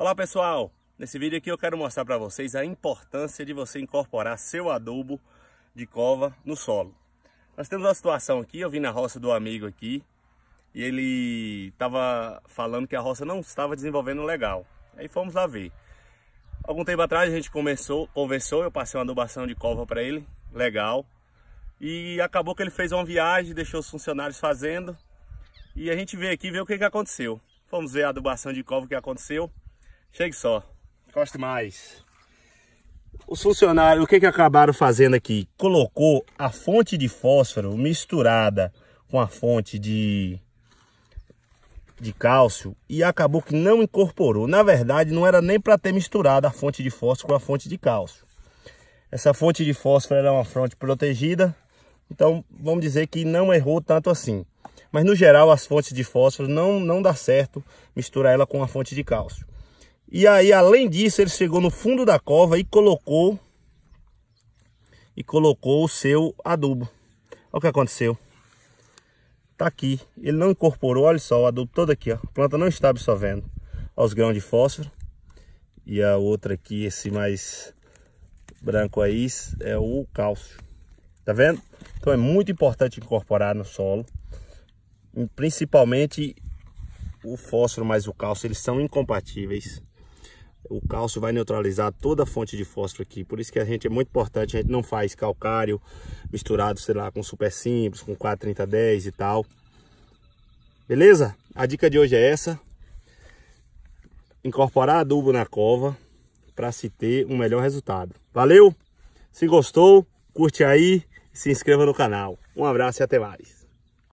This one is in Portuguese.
Olá pessoal, nesse vídeo aqui eu quero mostrar para vocês a importância de você incorporar seu adubo de cova no solo. Nós temos uma situação aqui, eu vim na roça do amigo aqui e ele estava falando que a roça não estava desenvolvendo legal. Aí fomos lá ver. Algum tempo atrás a gente começou, conversou, eu passei uma adubação de cova para ele, legal. E acabou que ele fez uma viagem, deixou os funcionários fazendo. E a gente veio aqui ver o que, que aconteceu. Vamos ver a adubação de cova que aconteceu. Chegue só. Encoste mais. Os funcionários, o que, que acabaram fazendo aqui? Colocou a fonte de fósforo misturada com a fonte de, de cálcio e acabou que não incorporou. Na verdade, não era nem para ter misturado a fonte de fósforo com a fonte de cálcio. Essa fonte de fósforo era é uma fonte protegida, então vamos dizer que não errou tanto assim. Mas no geral, as fontes de fósforo não, não dá certo misturar ela com a fonte de cálcio. E aí, além disso, ele chegou no fundo da cova e colocou e colocou o seu adubo. Olha o que aconteceu. Tá aqui. Ele não incorporou, olha só, o adubo todo aqui, ó. A planta não está absorvendo. Olha os grãos de fósforo. E a outra aqui, esse mais branco aí, é o cálcio. Tá vendo? Então é muito importante incorporar no solo. Principalmente o fósforo mais o cálcio, eles são incompatíveis. O cálcio vai neutralizar toda a fonte de fósforo aqui. Por isso que a gente é muito importante, a gente não faz calcário misturado, sei lá, com super simples, com 43010 e tal. Beleza? A dica de hoje é essa. Incorporar adubo na cova para se ter um melhor resultado. Valeu? Se gostou, curte aí, e se inscreva no canal. Um abraço e até mais.